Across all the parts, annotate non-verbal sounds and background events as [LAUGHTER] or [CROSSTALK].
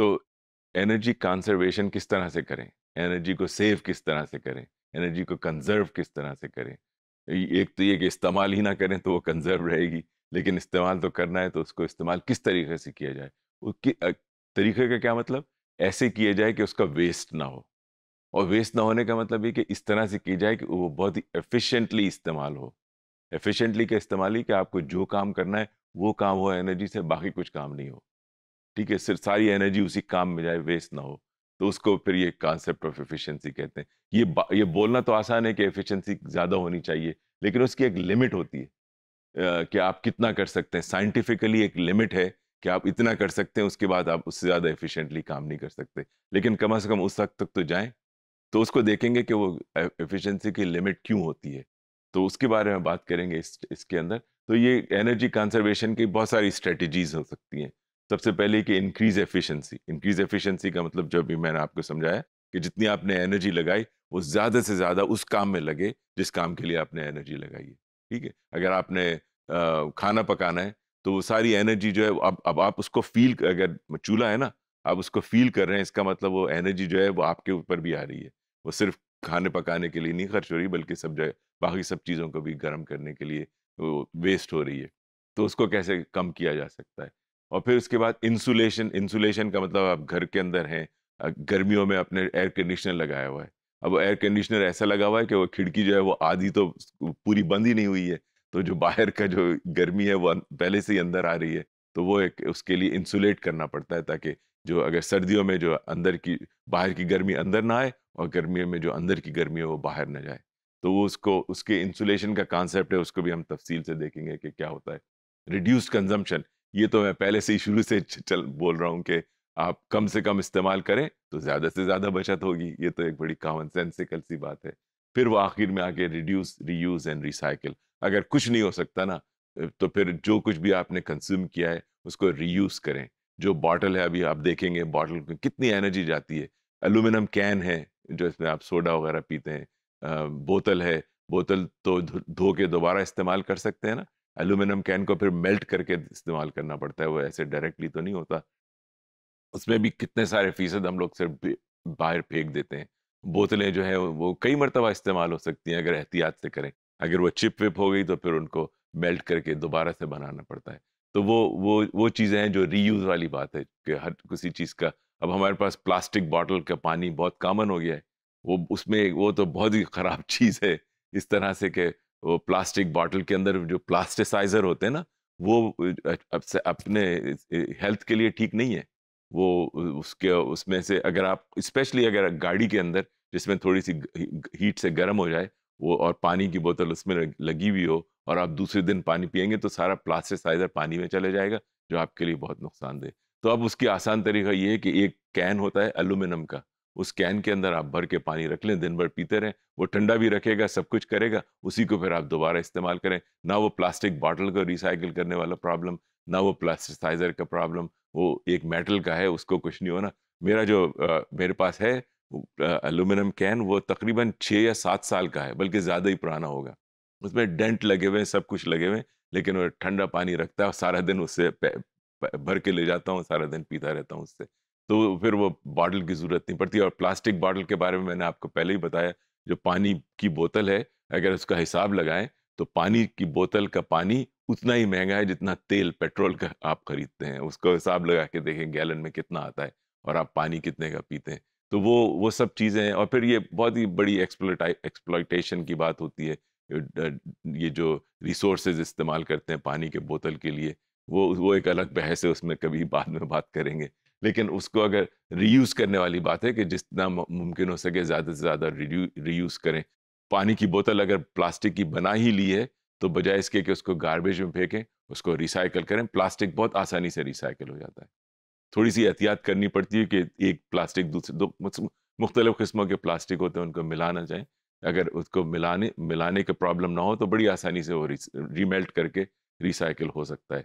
तो energy conservation किस तरह से करें एनर्जी को सेव किस तरह से करें एनर्जी को कंजर्व किस तरह से करें एक तो ये कि इस्तेमाल ही ना करें तो वो कंजर्व रहेगी लेकिन इस्तेमाल तो करना है तो उसको इस्तेमाल किस तरीके से किया जाए तरीके का क्या मतलब ऐसे किया जाए कि उसका वेस्ट ना हो और वेस्ट ना होने का मतलब ये कि इस तरह से की जाए कि वो बहुत ही एफिशिएंटली इस्तेमाल हो एफिशिएंटली का इस्तेमाल ही कि आपको जो काम करना है वो काम हो एनर्जी से बाकी कुछ काम नहीं हो ठीक है सिर्फ सारी एनर्जी उसी काम में जाए वेस्ट ना हो तो उसको फिर ये कॉन्सेप्ट ऑफ एफिशिएंसी कहते हैं ये ये बोलना तो आसान है कि एफिशिएंसी ज़्यादा होनी चाहिए लेकिन उसकी एक लिमिट होती है कि आप कितना कर सकते हैं साइंटिफिकली एक लिमिट है कि आप इतना कर सकते हैं उसके बाद आप उससे ज़्यादा एफिशिएंटली काम नहीं कर सकते लेकिन कम से कम उस हद तक तो जाएँ तो उसको देखेंगे कि वो एफिशेंसी की लिमिट क्यों होती है तो उसके बारे में बात करेंगे इस इसके अंदर तो ये एनर्जी कंजर्वेशन की बहुत सारी स्ट्रेटजीज हो सकती हैं सबसे पहले कि इंक्रीज एफिशिएंसी इंक्रीज एफिशिएंसी का मतलब जो भी मैंने आपको समझाया कि जितनी आपने एनर्जी लगाई वो ज़्यादा से ज़्यादा उस काम में लगे जिस काम के लिए आपने एनर्जी लगाई है ठीक है अगर आपने आ, खाना पकाना है तो वो सारी एनर्जी जो है अब अब आप उसको फील अगर चूल्हा है ना आप उसको फील कर रहे हैं इसका मतलब वो एनर्जी जो है वो आपके ऊपर भी आ रही है वो सिर्फ खाने पकाने के लिए नहीं खर्च हो रही बल्कि सब जगह बाकी सब चीज़ों को भी गर्म करने के लिए वो वेस्ट हो रही है तो उसको कैसे कम किया जा सकता है और फिर उसके बाद इंसुलेशन इंसुलेशन का मतलब आप घर के अंदर हैं गर्मियों में अपने एयर कंडीशनर लगाया हुआ है अब एयर कंडीशनर ऐसा लगा हुआ है कि वो खिड़की जो है वो आधी तो पूरी बंद ही नहीं हुई है तो जो बाहर का जो गर्मी है वो अं, पहले से ही अंदर आ रही है तो वो एक उसके लिए इंसुलेट करना पड़ता है ताकि जो अगर सर्दियों में जो अंदर की बाहर की गर्मी अंदर ना आए और गर्मियों में जो अंदर की गर्मी है वो बाहर ना जाए तो वो उसको उसके इंसुलेशन का कॉन्सेप्ट है उसको भी हम तफसील से देखेंगे कि क्या होता है रिड्यूस कंजम्पशन ये तो मैं पहले से ही शुरू से चल बोल रहा हूँ कि आप कम से कम इस्तेमाल करें तो ज़्यादा से ज़्यादा बचत होगी ये तो एक बड़ी कॉमन सेंसिकल सी बात है फिर वो आखिर में आके रिड्यूस रीयूज एंड रिसाइकिल अगर कुछ नहीं हो सकता ना तो फिर जो कुछ भी आपने कंज्यूम किया है उसको रीयूज करें जो बॉटल है अभी आप देखेंगे बॉटल में कितनी एनर्जी जाती है एलुमिनियम कैन है जो इसमें आप सोडा वगैरह पीते हैं बोतल है बोतल तो धो के दोबारा इस्तेमाल कर सकते हैं ना एलुमिनियम कैन को फिर मेल्ट करके इस्तेमाल करना पड़ता है वो ऐसे डायरेक्टली तो नहीं होता उसमें भी कितने सारे फीसद हम लोग सिर्फ बाहर फेंक देते हैं बोतलें जो है वो कई मरतबा इस्तेमाल हो सकती हैं अगर एहतियात से करें अगर वो चिप विप हो गई तो फिर उनको मेल्ट करके दोबारा से बनाना पड़ता है तो वो वो वो चीज़ें हैं जो रीयूज़ वाली बात है कि हर किसी चीज़ का अब हमारे पास प्लास्टिक बॉटल का पानी बहुत कामन हो गया है वो उसमें वो तो बहुत ही ख़राब [LAUGHS] चीज़ है इस तरह से कि वो प्लास्टिक बॉटल के अंदर जो प्लास्टिसाइजर होते हैं ना वो अपने हेल्थ के लिए ठीक नहीं है वो उसके उसमें से अगर आप स्पेशली अगर गाड़ी के अंदर जिसमें थोड़ी सी हीट से गर्म हो जाए वो और पानी की बोतल उसमें लगी हुई हो और आप दूसरे दिन पानी पियेंगे तो सारा प्लास्टिसाइजर पानी में चले जाएगा जो आपके लिए बहुत नुकसानदेह तो अब उसकी आसान तरीका ये है कि एक कैन होता है एलुमिनियम का उस कैन के अंदर आप भर के पानी रख लें दिन भर पीते रहें वो ठंडा भी रखेगा सब कुछ करेगा उसी को फिर आप दोबारा इस्तेमाल करें ना वो प्लास्टिक बॉटल को रिसाइकिल करने वाला प्रॉब्लम ना वो प्लास्टिसाइजर का प्रॉब्लम वो एक मेटल का है उसको कुछ नहीं होना मेरा जो आ, मेरे पास है एलुमिनियम कैन वो तकरीबन छः या सात साल का है बल्कि ज़्यादा ही पुराना होगा उसमें डेंट लगे हुए हैं सब कुछ लगे हुए हैं लेकिन वो ठंडा पानी रखता है सारा दिन उससे भर के ले जाता हूँ सारा दिन पीता रहता हूँ उससे तो फिर वो बॉटल की ज़रूरत नहीं पड़ती और प्लास्टिक बॉटल के बारे में मैंने आपको पहले ही बताया जो पानी की बोतल है अगर उसका हिसाब लगाएं तो पानी की बोतल का पानी उतना ही महंगा है जितना तेल पेट्रोल का आप खरीदते हैं उसका हिसाब लगा के देखें गैलन में कितना आता है और आप पानी कितने का पीते हैं तो वो वो सब चीज़ें हैं और फिर ये बहुत ही बड़ी एक्सप्लोइटेशन की बात होती है ये जो रिसोर्सेज इस्तेमाल करते हैं पानी के बोतल के लिए वो वो एक अलग बहस है उसमें कभी बाद में बात करेंगे लेकिन उसको अगर रीयूज़ करने वाली बात है कि जितना मुमकिन हो सके ज़्यादा से ज़्यादा रीयूज़ करें पानी की बोतल अगर प्लास्टिक की बना ही ली है तो बजाय इसके कि उसको गार्बेज में फेंकें उसको रिसाइकल करें प्लास्टिक बहुत आसानी से रिसाइकल हो जाता है थोड़ी सी एहतियात करनी पड़ती है कि एक प्लास्टिक दूसरे दो मुख्तलिफ़ किस्मों के प्लास्टिक होते हैं उनको मिलाना चाहें अगर उसको मिलाने मिलाने का प्रॉब्लम ना हो तो बड़ी आसानी से वो रीमेल्ट करके रिसाइकिल हो सकता है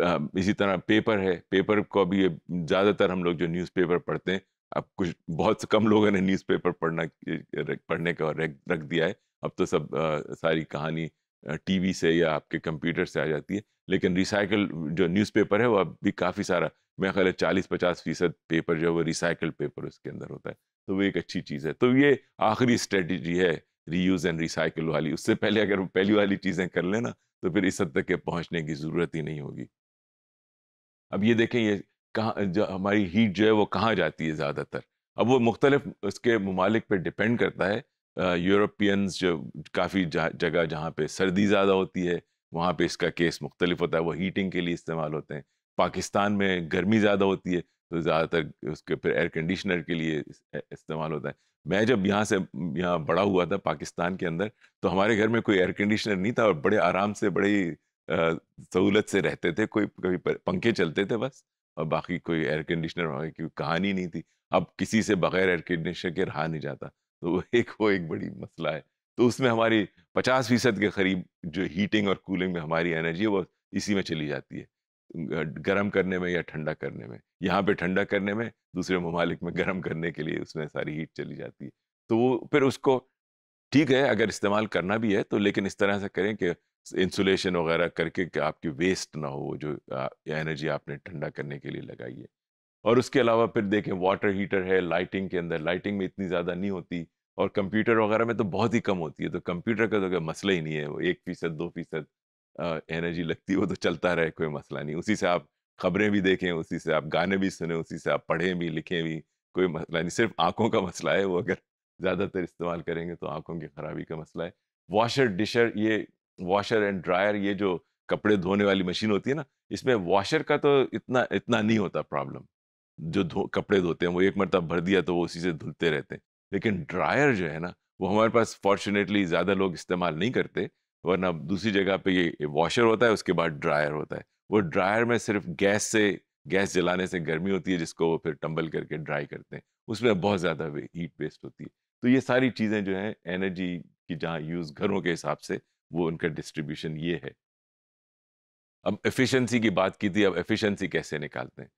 इसी तरह पेपर है पेपर को भी ज़्यादातर हम लोग जो न्यूज़पेपर पढ़ते हैं अब कुछ बहुत से कम लोगों ने न्यूज़पेपर पढ़ना पढ़ने का रख दिया है अब तो सब आ, सारी कहानी टीवी से या आपके कंप्यूटर से आ जाती है लेकिन रिसाइकल जो न्यूज़पेपर है वो अब भी काफ़ी सारा मेरा ख्याल है चालीस पचास फीसद पेपर जो है वो रिसाइकल पेपर उसके अंदर होता है तो वो एक अच्छी चीज़ है तो ये आखिरी स्ट्रेटजी है रीयूज़ एंड रिसाइकल वाली उससे पहले अगर पहली वाली चीज़ें कर लेना तो फिर इस हद तक के पहुँचने की ज़रूरत ही नहीं होगी अब ये देखें ये कहाँ हमारी हीट जो है वो कहाँ जाती है ज़्यादातर अब वो मुख्तलिफ उसके ममालिक पर डिपेंड करता है यूरोपियंस जो काफ़ी जगह जहाँ पे सर्दी ज़्यादा होती है वहाँ पे इसका केस मुख्तलिफ होता है वो हीटिंग के लिए इस्तेमाल होते हैं पाकिस्तान में गर्मी ज़्यादा होती है तो ज़्यादातर उसके फिर एयर कंडीशनर के लिए इस्तेमाल होता है मैं जब यहाँ से यहाँ बड़ा हुआ था पाकिस्तान के अंदर तो हमारे घर में कोई एयर कंडीशनर नहीं था और बड़े आराम से बड़े सहूलत से रहते थे कोई कभी पंखे चलते थे बस और बाकी कोई एयर कंडीशनर वहाँ की कहानी नहीं थी अब किसी से बगैर एयर कंडीशनर के रहा नहीं जाता तो वो एक वो एक बड़ी मसला है तो उसमें हमारी पचास फीसद के करीब जो हीटिंग और कूलिंग में हमारी एनर्जी है वो इसी में चली जाती है गर्म करने में या ठंडा करने में यहाँ पे ठंडा करने में दूसरे ममालिक में गर्म करने के लिए उसमें सारी हीट चली जाती है तो वो फिर उसको ठीक है अगर इस्तेमाल करना भी है तो लेकिन इस तरह से करें कि इंसुलेशन वगैरह करके कि आपकी वेस्ट ना हो जो आ, एनर्जी आपने ठंडा करने के लिए लगाई है और उसके अलावा फिर देखें वाटर हीटर है लाइटिंग के अंदर लाइटिंग में इतनी ज़्यादा नहीं होती और कंप्यूटर वगैरह में तो बहुत ही कम होती है तो कंप्यूटर का तो मसला ही नहीं है वो एक फीसद दो फीसद एनर्जी लगती है वो तो चलता रहे कोई मसला नहीं उसी से आप खबरें भी देखें उसी से आप गाने भी सुने उसी से आप पढ़ें भी लिखें भी कोई मसला नहीं सिर्फ आँखों का मसला है वो अगर ज़्यादातर इस्तेमाल करेंगे तो आँखों की खराबी का मसला है वॉशर डिशर ये वॉशर एंड ड्रायर ये जो कपड़े धोने वाली मशीन होती है ना इसमें वॉशर का तो इतना इतना नहीं होता प्रॉब्लम जो धो कपड़े धोते हैं वो एक मरतब भर दिया तो वो उसी से धुलते रहते हैं लेकिन ड्रायर जो है ना वो हमारे पास फॉर्चुनेटली ज़्यादा लोग इस्तेमाल नहीं करते वरना दूसरी जगह पे ये वॉशर होता है उसके बाद ड्रायर होता है वो ड्रायर में सिर्फ गैस से गैस जलाने से गर्मी होती है जिसको वो फिर टंबल करके ड्राई करते हैं उसमें बहुत ज़्यादा हीट वेस्ट होती है तो ये सारी चीज़ें जो हैं एनर्जी की जहाँ यूज़ घरों के हिसाब से वो उनका डिस्ट्रीब्यूशन ये है अब एफिशिएंसी की बात की थी अब एफिशिएंसी कैसे निकालते हैं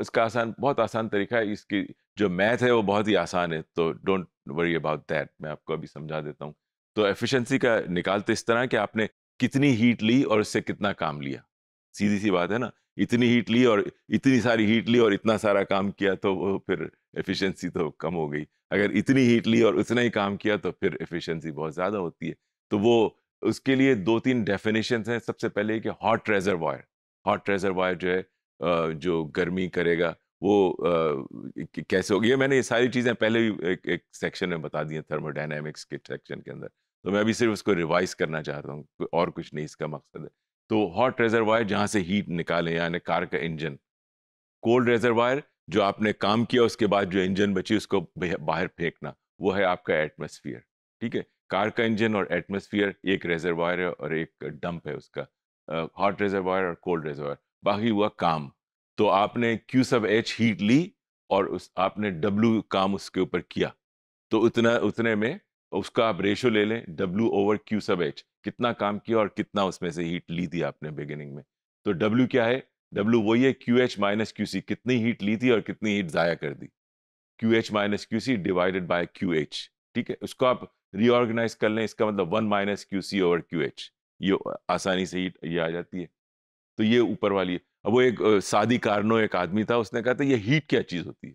इसका आसान बहुत आसान तरीका है इसकी जो मैथ है वो बहुत ही आसान है तो डोंट वरी अबाउट दैट मैं आपको अभी समझा देता हूँ तो एफिशिएंसी का निकालते इस तरह कि आपने कितनी हीट ली और उससे कितना काम लिया सीधी सी बात है ना इतनी हीट ली और इतनी सारी हीट ली और इतना सारा काम किया तो वो फिर एफिशिएंसी तो कम हो गई अगर इतनी हीट ली और उतना ही काम किया तो फिर एफिशिएंसी बहुत ज़्यादा होती है तो वो उसके लिए दो तीन डेफिनेशन हैं सबसे पहले कि हॉट रेजरवायर हॉट रेजरवायर जो है जो गर्मी करेगा वो कैसे होगी ये मैंने ये सारी चीज़ें पहले भी एक, एक सेक्शन में बता दी हैं थर्मोडाइनमिक्स के सेक्शन के अंदर तो मैं अभी सिर्फ उसको रिवाइज करना चाहता हूँ और कुछ नहीं इसका मकसद है तो हॉट रेजरवायर जहाँ से हीट निकाले यानी कार का इंजन कोल्ड रेजरवायर जो आपने काम किया उसके बाद जो इंजन बची उसको बाहर फेंकना वो है आपका एटमोसफियर ठीक है कार का इंजन और एटमोसफियर एक रेजरवायर है और एक डंप है उसका हॉट रेजरवायर और कोल्ड रेजरवायर बाकी हुआ काम तो आपने क्यू सब एच हीट ली और उस आपने डब्ल्यू काम उसके ऊपर किया तो उतना उतने में उसका आप रेशो ले लें W over Q sub H कितना काम किया और कितना उसमें से हीट ली थी आपने बिगिनिंग में तो डब्ल्यू क्या है डब्ल्यू वही है Q H minus Q C कितनी हीट ली थी और कितनी हीट ज़ाया कर दी Q H minus Q C divided by Q H ठीक है उसको आप रीऑर्गेनाइज कर लें इसका मतलब one minus Q C over Q H ये आसानी से ही ये आ जाती है तो ये ऊपर वाली है अब वो एक सादी कारनो एक आदमी था उसने कहा था ये हीट क्या चीज़ होती है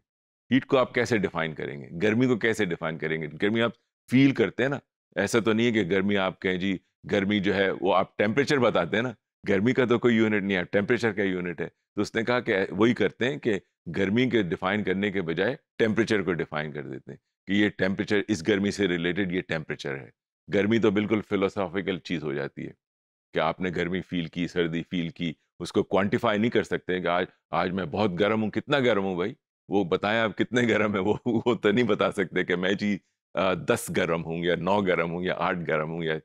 हीट को आप कैसे डिफाइन करेंगे गर्मी को कैसे डिफाइन करेंगे गर्मी आप फील करते हैं ना ऐसा तो नहीं है कि गर्मी आप कहें जी गर्मी जो है वो आप टेम्परेचर बताते हैं ना गर्मी का तो कोई यूनिट नहीं है टेम्परेचर का यूनिट है तो उसने कहा कि वही करते हैं कि गर्मी के डिफाइन करने के बजाय टेम्परेचर को डिफाइन कर देते हैं कि ये टेम्परेचर इस गर्मी से रिलेटेड ये टेम्परेचर है गर्मी तो बिल्कुल फिलोसॉफिकल चीज़ हो जाती है कि आपने गर्मी फील की सर्दी फील की उसको क्वांटिफाई नहीं कर सकते कि आज आज मैं बहुत गर्म हूँ कितना गर्म हूँ भाई वो बताएं आप कितने गर्म है वो वो तो नहीं बता सकते कि मैं जी दस गर्म हूँ या नौ गर्म हूँ या आठ गर्म हूँ या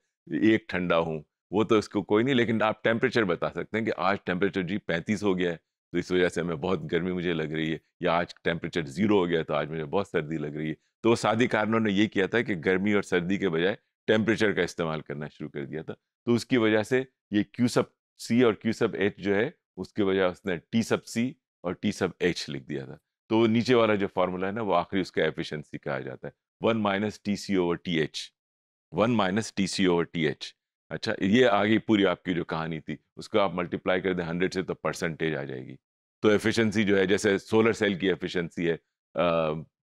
एक ठंडा हूँ वो तो इसको कोई नहीं लेकिन आप टेम्परेचर बता सकते हैं कि आज टेम्परेचर जी पैंतीस हो गया है तो इस वजह से हमें बहुत गर्मी मुझे लग रही है या आज टेम्परेचर ज़ीरो हो गया तो आज मुझे बहुत सर्दी लग रही है तो सादी कारणों ने ये किया था कि गर्मी और सर्दी के बजाय टेम्परेचर का इस्तेमाल करना शुरू कर दिया था तो उसकी वजह से ये क्यू सब सी और क्यू सब एच जो है उसके बजाय उसने टी सब सी और टी सब एच लिख दिया था तो नीचे वाला जो फार्मूला है ना वो आखिरी उसका एफिशिएंसी कहा जाता है one minus T C over T H one minus T C over T H अच्छा ये आगे पूरी आपकी जो कहानी थी उसको आप मल्टीप्लाई कर दें हंड्रेड से तो परसेंटेज आ जाएगी तो एफिशिएंसी जो है जैसे सोलर सेल की एफिशिएंसी है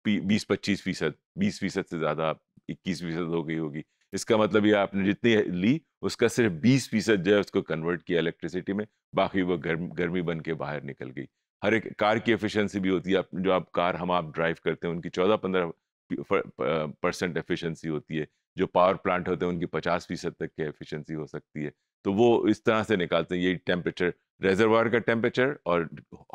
बीस पच्चीस फीसद बीस फीसद से ज़्यादा इक्कीस फीसद हो गई होगी इसका मतलब ये आपने जितनी ली उसका सिर्फ बीस फीसद जो है उसको कन्वर्ट किया इलेक्ट्रिसिटी में बाकी वो गर्म गर्मी बन के बाहर निकल गई हर एक कार की एफिशिएंसी भी होती है आप जो आप कार हम आप ड्राइव करते हैं उनकी चौदह पंद्रह परसेंट एफिशिएंसी होती है जो पावर प्लांट होते हैं उनकी पचास फीसद तक की एफिशिएंसी हो सकती है तो वो इस तरह से निकालते हैं यही टेम्परेचर रेजरवायर का टेम्परेचर और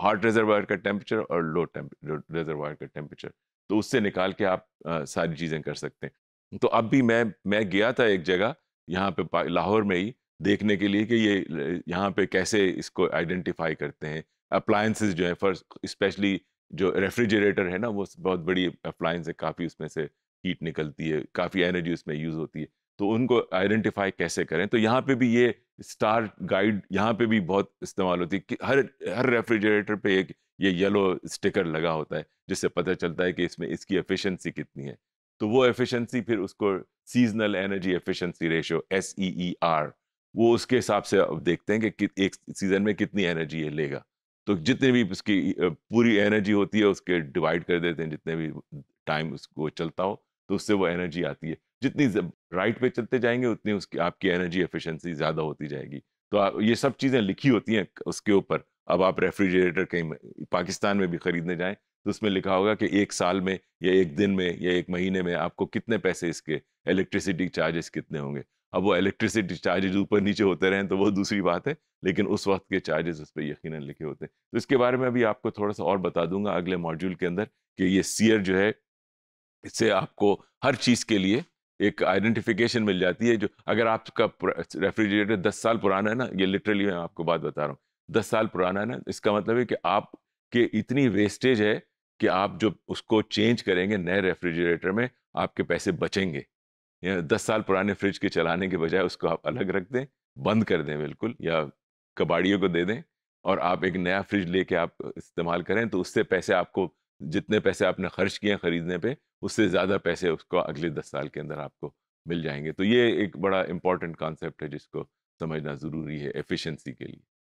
हॉट रेजरवायर का टेम्परेचर और लो रेजरवायर का टेम्परेचर तो उससे निकाल के आप आ, सारी चीज़ें कर सकते हैं तो अब भी मैं मैं गया था एक जगह यहाँ पे लाहौर में ही देखने के लिए कि ये यहाँ पे कैसे इसको आइडेंटिफाई करते हैं अप्लायंसेस जो है फर्स्ट स्पेशली जो रेफ्रिजरेटर है ना वो बहुत बड़ी अप्लायंस है काफ़ी उसमें से हीट निकलती है काफ़ी एनर्जी उसमें यूज़ होती है तो उनको आइडेंटिफाई कैसे करें तो यहाँ पे भी ये स्टार गाइड यहाँ पे भी बहुत इस्तेमाल होती है हर हर रेफ्रिजरेटर पे एक ये येलो स्टिकर लगा होता है जिससे पता चलता है कि इसमें इसकी एफिशिएंसी कितनी है तो वो एफिशिएंसी फिर उसको seasonal energy efficiency ratio S E E R वो उसके हिसाब से अब देखते हैं कि एक सीज़न में कितनी एनर्जी ये लेगा तो जितने भी उसकी पूरी एनर्जी होती है उसके डिवाइड कर देते हैं जितने भी टाइम उसको चलता हो तो उससे वो एनर्जी आती है जितनी राइट पे चलते जाएंगे उतनी उसकी आपकी एनर्जी एफिशिएंसी ज़्यादा होती जाएगी तो आप ये सब चीज़ें लिखी होती हैं उसके ऊपर अब आप रेफ्रिजरेटर कहीं पाकिस्तान में भी ख़रीदने जाएँ तो उसमें लिखा होगा कि एक साल में या एक दिन में या एक महीने में आपको कितने पैसे इसके इलेक्ट्रिसिटी चार्जेस कितने होंगे अब वो इलेक्ट्रिसिटी चार्जेज ऊपर नीचे होते रहें तो वो दूसरी बात है लेकिन उस वक्त के चार्जेस उस पर यकीन लिखे होते हैं तो इसके बारे में अभी आपको थोड़ा सा और बता दूंगा अगले मॉड्यूल के अंदर कि ये सीयर जो है इससे आपको हर चीज़ के लिए एक आइडेंटिफिकेशन मिल जाती है जो अगर आपका रेफ्रिजरेटर दस साल पुराना है ना ये लिटरली मैं आपको बात बता रहा हूँ दस साल पुराना है ना इसका मतलब है कि आपके इतनी वेस्टेज है कि आप जो उसको चेंज करेंगे नए रेफ्रिजरेटर में आपके पैसे बचेंगे या दस साल पुराने फ्रिज के चलाने के बजाय उसको आप अलग रख दें बंद कर दें बिल्कुल या कबाड़ियों को दे दें और आप एक नया फ्रिज लेके आप इस्तेमाल करें तो उससे पैसे आपको जितने पैसे आपने खर्च किए हैं खरीदने पे उससे ज़्यादा पैसे उसको अगले दस साल के अंदर आपको मिल जाएंगे तो ये एक बड़ा इंपॉर्टेंट कॉन्सेप्ट है जिसको समझना ज़रूरी है एफिशिएंसी के लिए